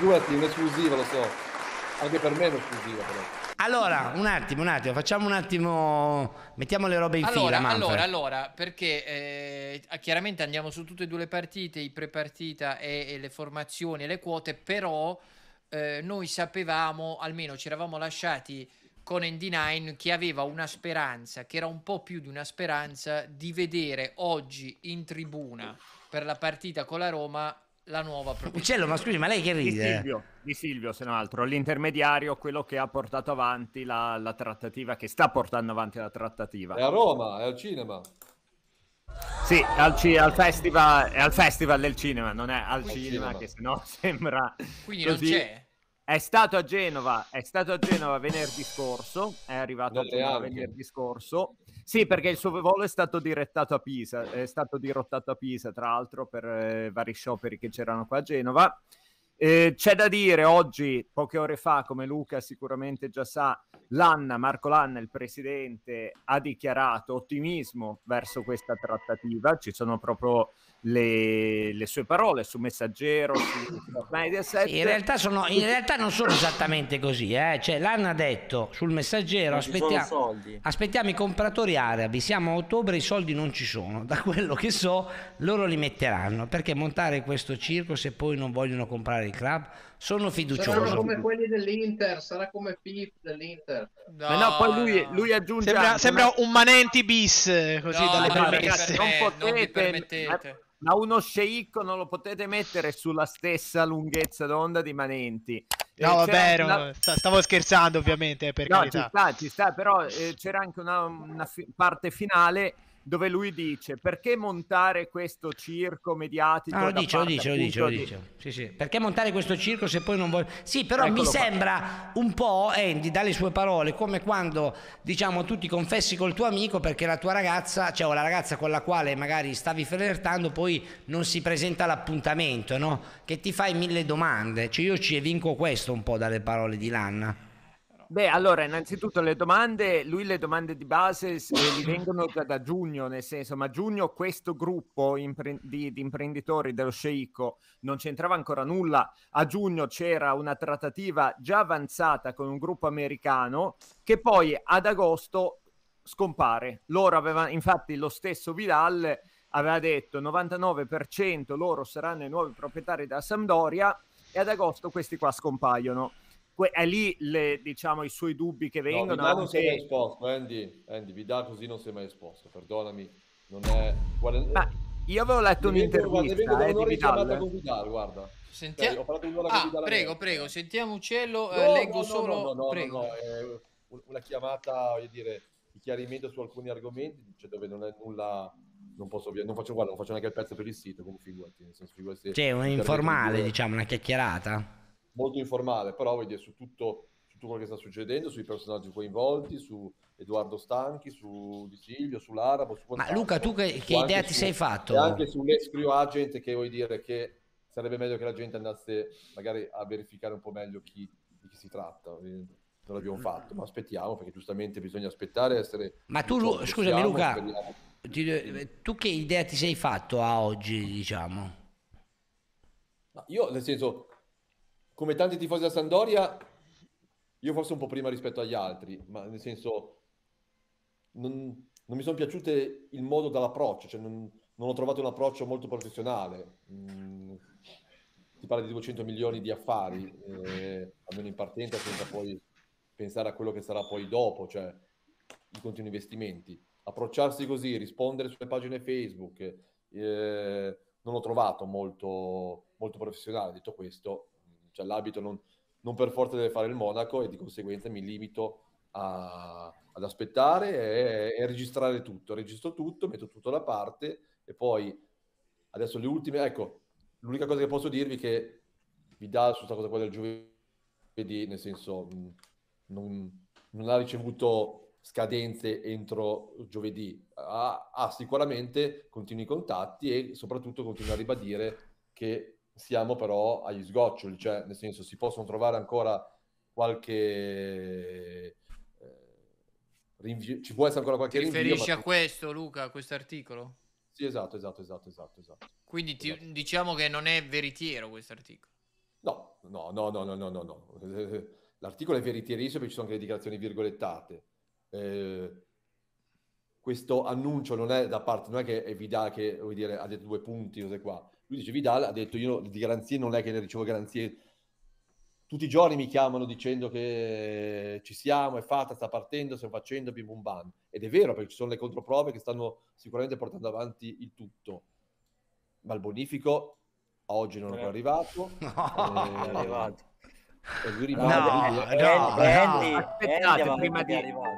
figurati, un'esclusiva, lo so. Anche per me è un'esclusiva, però. Allora, un attimo, un attimo, facciamo un attimo, mettiamo le robe in allora, fila. Manfred. Allora, allora, perché eh, chiaramente andiamo su tutte e due le partite, i prepartita e, e le formazioni e le quote, però eh, noi sapevamo, almeno ci eravamo lasciati con ND9 che aveva una speranza, che era un po' più di una speranza di vedere oggi in tribuna per la partita con la Roma la nuova proprietà. Uccello, ma scusi, ma lei che ride? Di Silvio, di Silvio se non altro, l'intermediario, quello che ha portato avanti la, la trattativa, che sta portando avanti la trattativa. È a Roma, è al cinema. Sì, al, ci, al festival, è al festival del cinema, non è al, al cinema, cinema, che sennò sembra... Quindi così. non c'è? È stato a Genova, è stato a Genova venerdì scorso, è arrivato a Genova venerdì scorso. Sì, perché il suo volo è stato direttato a Pisa, è stato dirottato a Pisa, tra l'altro, per eh, vari scioperi che c'erano qua a Genova. Eh, c'è da dire oggi, poche ore fa, come Luca sicuramente già sa, Lanna, Marco Lanna, il presidente, ha dichiarato ottimismo verso questa trattativa. Ci sono proprio le, le, sue parole su Messaggero, su Mediaset. Sì, in, realtà sono, in realtà non sono esattamente così, eh. cioè, l'hanno detto sul Messaggero, aspettiamo, aspettiamo, i compratori arabi, siamo a ottobre, i soldi non ci sono, da quello che so loro li metteranno, perché montare questo circo se poi non vogliono comprare il club sono fiducioso. Sarà come quelli dell'Inter, sarà come Pip dell'Inter. No, no, poi lui, lui aggiunge... Sembra, sembra, un Manenti bis, così, no, dalle premesse. Non, potete, non Ma uno sceicco non lo potete mettere sulla stessa lunghezza d'onda di Manenti. No, eh, vabbè, una... stavo scherzando ovviamente, eh, per no, carità. Ci sta, ci sta, però eh, c'era anche una, una fi parte finale dove lui dice perché montare questo circo mediatico ah, lo dice, lo dice, lo dice, lo dice. Sì, sì. perché montare questo circo se poi non vuoi sì però Eccolo mi sembra un po' Andy dalle sue parole come quando diciamo tu ti confessi col tuo amico perché la tua ragazza cioè o la ragazza con la quale magari stavi flirtando poi non si presenta all'appuntamento no? che ti fai mille domande cioè io ci evinco questo un po' dalle parole di Lanna Beh, allora, innanzitutto le domande, lui le domande di base gli eh, vengono da, da, giugno, nel senso, ma giugno questo gruppo impre- di, di, imprenditori dello sceicco non c'entrava ancora nulla. A giugno c'era una trattativa già avanzata con un gruppo americano che poi ad agosto scompare. Loro avevano, infatti, lo stesso Vidal aveva detto 99% loro saranno i nuovi proprietari della Sampdoria e ad agosto questi qua scompaiono que- è lì le, diciamo, i suoi dubbi che vengono. No, Vidal non si è mai esposto, eh, Andy, Andy Vidal così non si è mai esposto, perdonami. Non è... Guarda... Eh, Ma io avevo letto un'intervista guarda, eh, di Vidal. Con Vidal guarda. Sentiamo... Cioè, ho parlato un'ora ah, con prego, prego, sentiamo Uccello, eh, no, eh, leggo no, solo... No, prego. Eh, una chiamata, voglio dire, di chiarimento su alcuni argomenti, cioè dove non è nulla non posso non faccio guarda, non faccio neanche il pezzo per il sito, come figurati. Cioè, un informale, diciamo, una chiacchierata molto informale, però voglio dire, su tutto, su tutto, quello che sta succedendo, sui personaggi coinvolti, su Edoardo Stanchi, su Di Silvio, sull'Arabo. Su Ma Luca, tu che, che idea ti su, sei fatto? E anche sull'escrio agent che vuoi dire che sarebbe meglio che la gente andasse magari a verificare un po' meglio chi, di chi si tratta. non l'abbiamo fatto, ma aspettiamo perché giustamente bisogna aspettare essere... Ma tu, diciamo, scusami Luca, ti, tu che idea ti sei fatto a oggi, diciamo? io, nel senso, come tanti tifosi da Sandoria, io forse un po' prima rispetto agli altri, ma nel senso non, non mi sono piaciute il modo dall'approccio, cioè non, non, ho trovato un approccio molto professionale. Mm, si parla di 200 milioni di affari, eh, almeno in partenza, senza poi pensare a quello che sarà poi dopo, cioè i continui investimenti. Approcciarsi così, rispondere sulle pagine Facebook, eh, non l'ho trovato molto, molto professionale. Detto questo, cioè, l'abito non, non, per forza deve fare il Monaco e di conseguenza mi limito a, ad aspettare e, e, registrare tutto. Registro tutto, metto tutto da parte e poi adesso le ultime, ecco, l'unica cosa che posso dirvi che vi dà su questa cosa qua del giovedì, nel senso mm, non, non ha ricevuto scadenze entro giovedì, ha, ah, sicuramente continui contatti e soprattutto continua a ribadire che siamo però agli sgoccioli, cioè nel senso si possono trovare ancora qualche... Eh, rinvio... Ci può essere ancora qualche Ti riferisci rinvio, a questo Luca, a questo articolo? Sì, esatto, esatto, esatto, esatto, esatto. Quindi ti... esatto. diciamo che non è veritiero questo articolo. No, no, no, no, no, no, no. L'articolo è veritierissimo perché ci sono anche le dichiarazioni virgolettate. Eh, questo annuncio non è da parte, non è che è Vidal che vuol dire, ha detto due punti, cose qua. Lui dice Vidal ha detto io di garanzie non è che ne ricevo garanzie. Tutti i giorni mi chiamano dicendo che ci siamo, è fatta, sta partendo, stiamo facendo, bim bum bam. Ed è vero perché ci sono le controprove che stanno sicuramente portando avanti il tutto. Ma il bonifico oggi non è ancora eh. arrivato. No, eh, è arrivato. E lui rimane no, no, no, Andy, no. Andy, Andy, prima di arrivare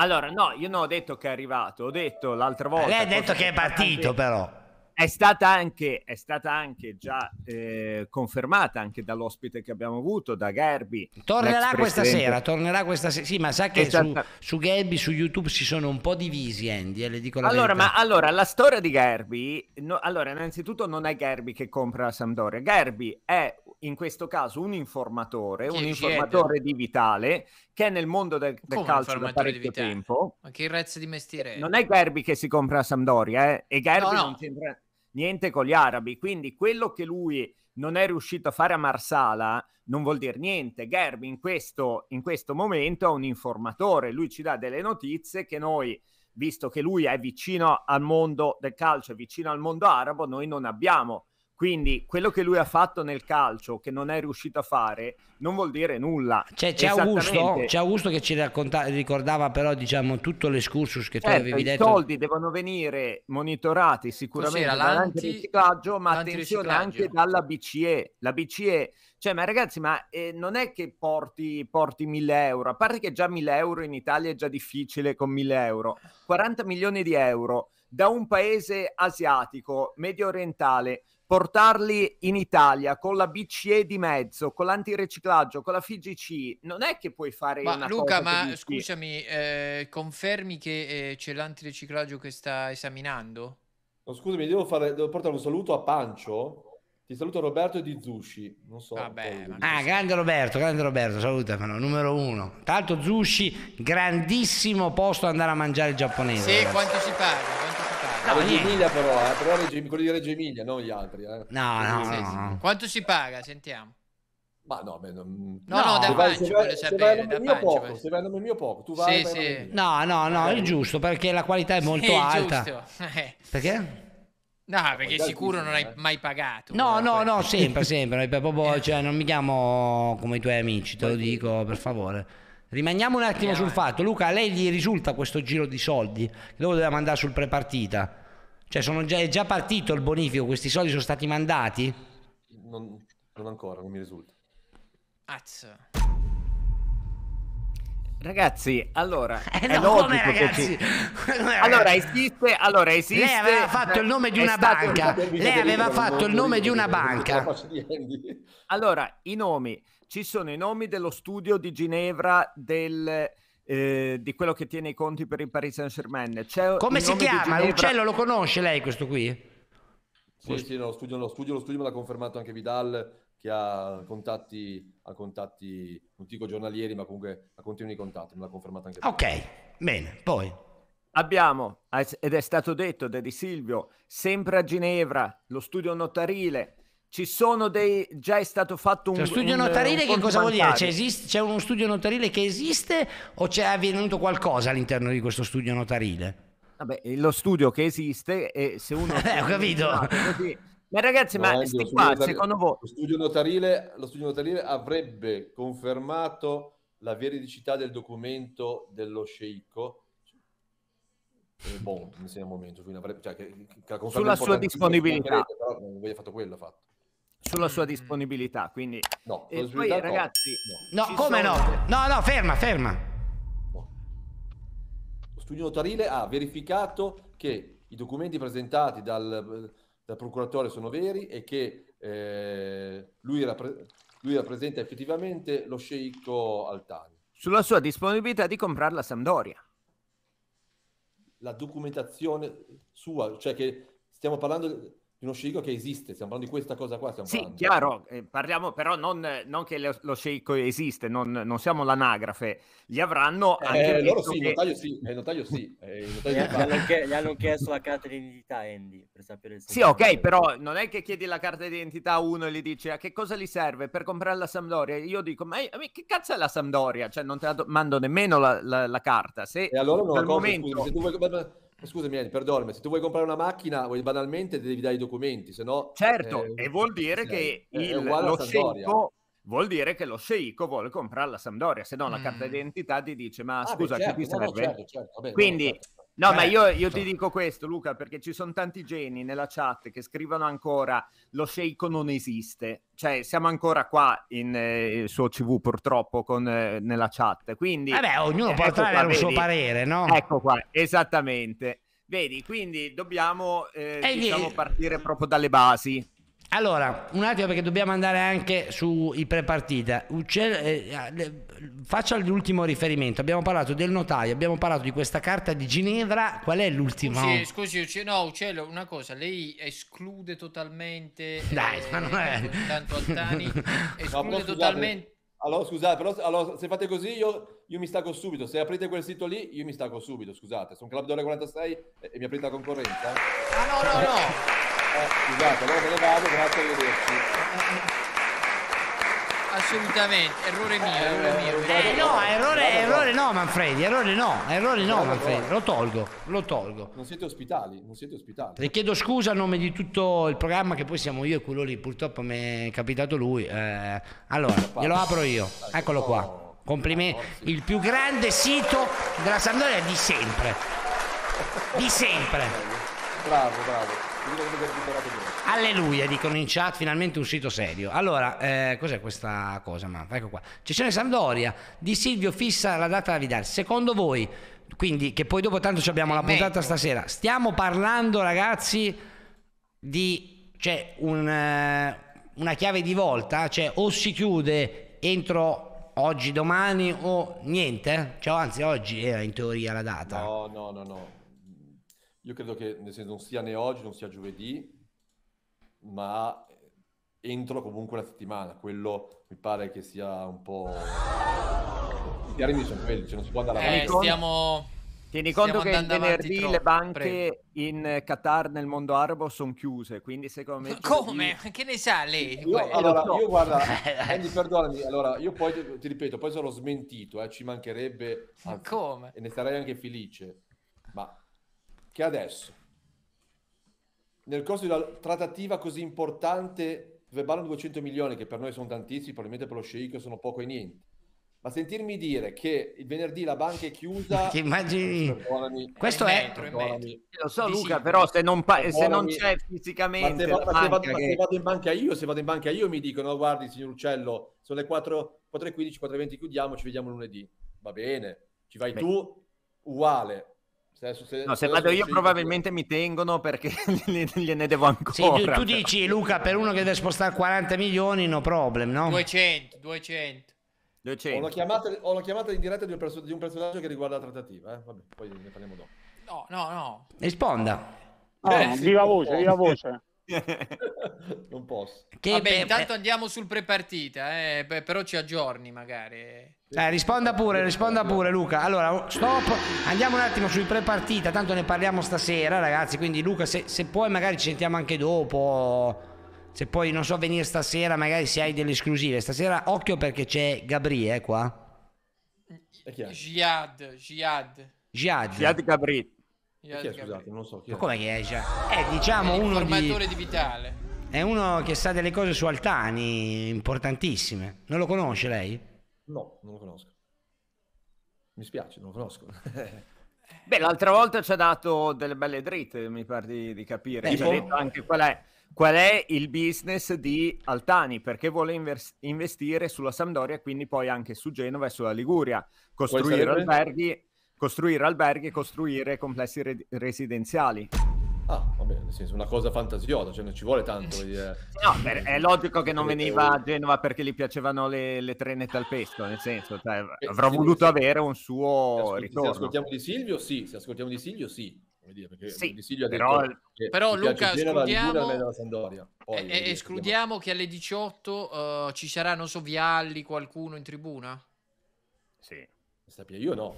allora, no, io non ho detto che è arrivato, ho detto l'altra volta. Eh, lei ha detto che è partito, anche, però. È stata anche, è stata anche già eh, confermata anche dall'ospite che abbiamo avuto, da Gerbi. Tornerà questa sera, tornerà questa sera. Sì, ma sa che esatto. su, su Gerby, su YouTube si sono un po' divisi, Andy, eh, le dico la allora, verità. Ma, allora, la storia di Gerbi, no, allora, innanzitutto non è Gerbi che compra la Sampdoria. Gerbi è in questo caso un informatore, chi un informatore di Vitale, che è nel mondo del, del calcio da parecchio tempo. Ma che razza di mestiere Non è Gerbi che si compra a Sampdoria, eh? e Gerbi no, no. non c'entra niente con gli arabi, quindi quello che lui non è riuscito a fare a Marsala non vuol dire niente. Gerbi in questo, in questo momento è un informatore, lui ci dà delle notizie che noi visto che lui è vicino al mondo del calcio, è vicino al mondo arabo, noi non abbiamo. Quindi quello che lui ha fatto nel calcio, che non è riuscito a fare, non vuol dire nulla. C'è, cioè, c'è, Augusto, c'è Augusto, che ci racconta, ricordava però diciamo, tutto l'escursus che tu certo, avevi detto. I soldi devono venire monitorati sicuramente dall'antiriciclaggio, ma attenzione anche dalla BCE. La BCE, cioè ma ragazzi, ma eh, non è che porti, porti 1000 euro, a parte che già 1000 euro in Italia è già difficile con 1000 euro, 40 milioni di euro da un paese asiatico, medio orientale portarli in Italia con la BCE di mezzo, con l'antiriciclaggio, con la FIGC, non è che puoi fare ma, Luca, ma dici... scusami, eh, confermi che eh, c'è l'antiriciclaggio che sta esaminando? No, scusami, devo, fare, devo, portare un saluto a Pancio. Ti saluto Roberto di Zushi. Non so. Vabbè, ma... Ah, grande Roberto, grande Roberto, salutamelo, numero uno. Tanto Zushi, grandissimo posto andare a mangiare il giapponese. Sì, ragazzi. quanto si paga? Reggio niente. Emilia però, eh, però Reggio, quelli di Reggio Emilia, non gli altri. Eh. No, no, sì, no, no. Quanto si paga? Sentiamo. Ma no, beh, non... no, no, da Pancio poco, se vai a mio poco, tu vai. Sì, sì. No, no, no, eh, è giusto perché la qualità è molto sì, alta. perché? No, perché sicuro non hai eh. mai pagato. No, no, cioè. no, sempre, sempre. Proprio, cioè, non mi chiamo come i tuoi amici, te lo dico per favore. Rimaniamo un attimo sul fatto, Luca, a lei gli risulta questo giro di soldi che dopo doveva mandare sul prepartita? Cioè già, è già partito il bonifico, questi soldi sono stati mandati? Non, non ancora, non mi risulta. Azzo. Ragazzi, allora eh è no, logico ragazzi? che ci... allora esiste, allora esiste. Lei aveva fatto il nome di una banca. Lei aveva fatto il nome di una banca. Allora, i nomi ci sono i nomi dello studio di Ginevra del, eh, di quello che tiene i conti per il Paris Saint Germain. Come si chiama? L'uccello lo conosce lei questo qui? Sì, sì, lo studio, lo studio, lo studio me l'ha confermato anche Vidal che ha contatti, ha contatti, non dico giornalieri, ma comunque ha continui contatti, me l'ha confermato anche Vidal. Ok, bene, poi. Abbiamo, ed è stato detto da Di Silvio, sempre a Ginevra, lo studio notarile ci sono dei già è stato fatto cioè, un cioè, studio notarile eh, un, un che cosa vuol dire c'è, cioè, esiste, c'è, uno studio notarile che esiste o c'è avvenuto qualcosa all'interno di questo studio notarile Vabbè, eh, lo studio che esiste e se uno eh, ho capito ma ragazzi, no, ma sti qua, notarile, secondo voi... Lo studio, notarile, lo studio notarile avrebbe confermato la veridicità del documento dello sceicco eh, boh, mi sembra un momento, cioè, che, che, che sulla sua disponibilità. Però non aveva fatto quello, fatto sulla sua mm. disponibilità. Quindi, no, e poi, ragazzi, no, no come sono... no? No, no, ferma, ferma. Lo studio notarile ha verificato che i documenti presentati dal, dal procuratore sono veri e che eh, lui, rappre- lui rappresenta effettivamente lo sceicco Altani. Sulla sua disponibilità di comprare la Sampdoria. La documentazione sua, cioè che stiamo parlando di uno sceicco che esiste, stiamo parlando di questa cosa qua. Stiamo sì, parlando. chiaro, eh, parliamo però non, non che lo, lo sceicco esiste, non, non, siamo l'anagrafe, gli avranno eh, anche... Eh, loro sì, che... il notaio sì, eh, il notaio sì. Eh, il notaio gli, hanno che, gli, hanno chiesto la carta d'identità Andy, per sapere se... Sì, ok, però non è che chiedi la carta d'identità a uno e gli dici a che cosa gli serve per comprare la Sampdoria, io dico ma, ma che cazzo è la Sampdoria? Cioè non te la do- mando nemmeno la, la, la carta. Se e allora non la compri, momento... Scusa, se tu vuoi... Scusami, perdonami, se tu vuoi comprare una macchina, banalmente devi dare i documenti, se no... Certo, eh, e vuol dire che eh, il, lo sceicco, vuol dire che lo sceicco vuole comprare la Sampdoria, se no la carta mm. d'identità ti dice ma ah, scusa, beh, certo, chi ti serve? No, certo, certo, vabbè, Quindi... Vabbè, certo. No, eh, ma io, io ti dico questo, Luca, perché ci sono tanti geni nella chat che scrivono ancora lo sceicco non esiste. Cioè, siamo ancora qua in eh, suo CV, purtroppo, con, eh, nella chat. Quindi... Vabbè, eh ognuno eh, può ecco avere un suo parere, no? Ecco qua, esattamente. Vedi, quindi dobbiamo eh, diciamo, partire proprio dalle basi. Allora, un attimo perché dobbiamo andare anche sui prepartita. Eh, eh, faccia l'ultimo riferimento. Abbiamo parlato del notaio, abbiamo parlato di questa carta di Ginevra. Qual è l'ultimo? Scusi, scusi no, Uccello, una cosa, lei esclude totalmente... Dai, eh, ma non è... Tanto Altani, esclude no, totalmente... Allora, scusate, però allora, se fate così io, io, mi stacco subito. Se aprite quel sito lì, io mi stacco subito, scusate. Sono Club Dore 46 e, e mi aprite la concorrenza. Ah no, no, no! scusate, allora me ne vado, grazie, a arrivederci. Assolutamente, errore mio, eh, errore mio. Eh, eh no, errore, errore no, Manfredi, errore no, errore no, Manfredi, lo tolgo, lo tolgo. Non siete ospitali, non siete ospitali. Le chiedo scusa a nome di tutto il programma che poi siamo io e quello lì, purtroppo mi è capitato lui. Eh, allora, ecco glielo apro io, eccolo qua. Complimenti, ah, il più grande sito della Sampdoria di sempre. Di sempre. Bravo, bravo. Alleluia, dicono in chat, finalmente un sito serio. Allora, eh, cos'è questa cosa? Ma ecco qua. Cecene Sandoria di Silvio fissa la data da Vidal. Secondo voi, quindi, che poi dopo tanto abbiamo la puntata stasera, stiamo parlando ragazzi di, cioè, un, eh, una chiave di volta? Cioè, o si chiude entro oggi, domani o niente? Cioè, anzi, oggi era in teoria la data. No, no, no, no io credo che nel senso, non sia né oggi, non sia giovedì, ma entro comunque una settimana. Quello mi pare che sia un po'. I termini sono quelli, cioè non si può andare eh, avanti. Eh, stiamo. Tieni conto che venerdì le banche prego. in Qatar nel mondo arabo sono chiuse, quindi secondo me... come? Giovedì... Che ne sa lei? Io, allora, io guarda, Andy, perdonami, allora, io poi, ti ripeto, poi sono smentito, eh, ci mancherebbe... Anzi, come? E ne sarei anche felice, ma che adesso, nel corso di una trattativa così importante dove parlano 200 milioni, che per noi sono tantissimi, probabilmente per lo sceicco sono poco e niente, ma sentirmi dire che il venerdì la banca è chiusa ti immagini questo è, metro, lo so Luca però se non, pa- se non c'è fisicamente ma se, va- ma se, vado, che... se, vado, in banca io se vado in banca io mi dicono guardi signor Uccello sono le 4 4.15 4.20 chiudiamo ci vediamo lunedì va bene ci vai Beh. tu uguale se, se, no, se, se vado io probabilmente mi tengono perché gliene devo ancora. Sì, tu, tu, dici Luca per uno che deve spostare 40 milioni no problem, no? 200, 200. 200. Ho, la chiamata, ho la chiamata in diretta di un, perso- di un personaggio che riguarda la trattativa, eh? Vabbè, poi ne parliamo dopo. No, no, no. Risponda. No, ah, eh, sì, viva voce, viva voce. non posso. Che Vabbè, beh, intanto andiamo sul prepartita, eh? beh, però ci aggiorni magari. Eh, risponda pure, risponda pure Luca. Allora, stop, andiamo un attimo sui pre-partita, tanto ne parliamo stasera ragazzi, quindi Luca se, se puoi magari ci sentiamo anche dopo, se puoi, non so venire stasera magari se hai delle esclusive. Stasera occhio perché c'è Gabriele eh, qua. Giad, Giad. Giad. Giad Gabri. Scusate, non so chi è. Ma come è Giad? È eh, diciamo è uno di... di Vitale. È uno che sa delle cose su Altani importantissime. Non lo conosce lei? No, non lo conosco. Mi spiace, non lo conosco. Beh, l'altra volta ci ha dato delle belle dritte, mi pare di, di capire. Beh, ci ha detto anche qual è, qual è, il business di Altani, perché vuole invers- investire sulla Sampdoria e quindi poi anche su Genova e sulla Liguria, costruire alberghi, costruire alberghi e costruire complessi re- residenziali. Ah, va bene, nel senso, una cosa fantasiosa, cioè non ci vuole tanto. Dire... no, beh, è logico che non eh, veniva a Genova perché gli piacevano le, le trenette al pesto, nel senso, cioè, eh, avrà voluto avere un suo ascolti, ritorno. Se ascoltiamo di Silvio, sì, se ascoltiamo di Silvio, sì. Dire, sì, però, però Luca, escludiamo, Poi, eh, escludiamo che alle 18 uh, eh, ci so Vialli qualcuno in tribuna? Sì. Io no,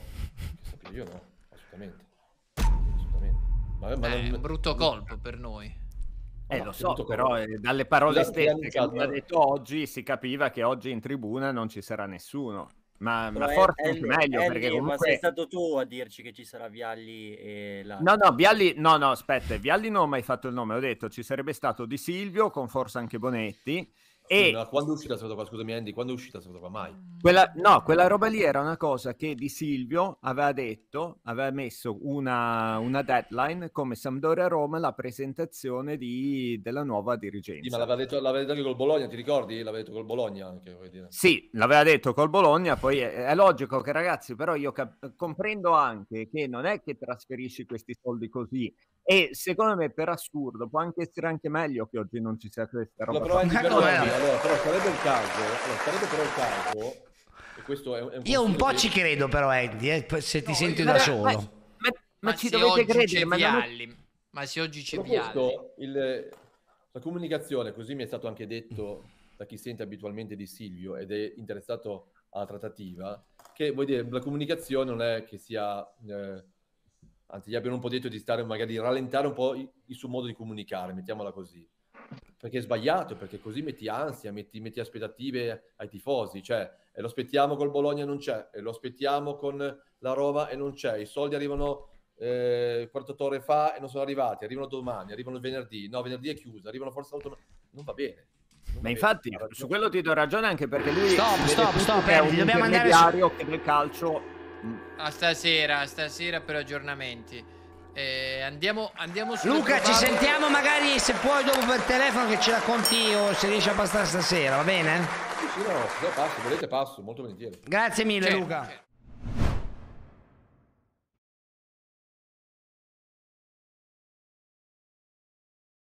io no, assolutamente. Ma, ma eh, non... un brutto colpo per noi. Eh, lo so, però eh, dalle parole stesse che ha detto oggi si capiva che oggi in tribuna non ci sarà nessuno. Ma, ma forse è, meglio è, perché comunque... Ma sei stato tu a dirci che ci sarà Vialli e la... No, no, Vialli... No, no, aspetta, Vialli non ho mai fatto il nome, ho detto ci sarebbe stato Di Silvio con forse anche Bonetti e... No, quando è uscita questa roba qua? Scusami Andy, quando è uscita questa roba qua? Mai. Quella, no, quella roba lì era una cosa che Di Silvio aveva detto, aveva messo una, una deadline come Sampdoria Roma la presentazione di, della nuova dirigenza. Sì, ma l'aveva detto, l'aveva detto anche col Bologna, ti ricordi? L'aveva detto col Bologna anche, vuoi dire. Sì, l'aveva detto col Bologna, poi è, è logico che ragazzi, però io cap- comprendo anche che non è che trasferisci questi soldi così, e secondo me per assurdo può anche essere anche meglio che oggi non ci sia questa roba. No, però, Andy, no, allora, però sarebbe il caso, allora, sarebbe però il caso, e questo è, un, Io un po' di... ci credo però, Andy, eh, se ti no, senti da solo. Ma, ma, ma ci dovete credere, ma, non... ma se oggi ci questo, il, la comunicazione, così mi è stato anche detto da chi sente abitualmente di Silvio ed è interessato alla trattativa, che vuol dire la comunicazione non è che sia... Eh, anzi, gli abbiano un po' detto di stare magari rallentare un po' il suo modo di comunicare, mettiamola così perché è sbagliato, perché così metti ansia, metti, metti aspettative ai tifosi, cioè eh, lo aspettiamo col Bologna e non c'è, e eh, lo aspettiamo con la Roma e non c'è, i soldi arrivano eh, quarto ore fa e non sono arrivati, arrivano domani, arrivano venerdì, no venerdì è chiusa, arrivano forse autonoma, non va bene. Ma infatti su quello ti do ragione anche perché lui stop, stop, stop, è un dobbiamo andare su... che nel calcio a stasera, a stasera per aggiornamenti. Eh, andiamo, andiamo su. Luca, ci sentiamo magari se puoi dopo per telefono che ce la conti o se riesci a passare stasera, va bene? Sì, sì, no, se passo, volete passo, molto volentieri. Grazie mille, Luca.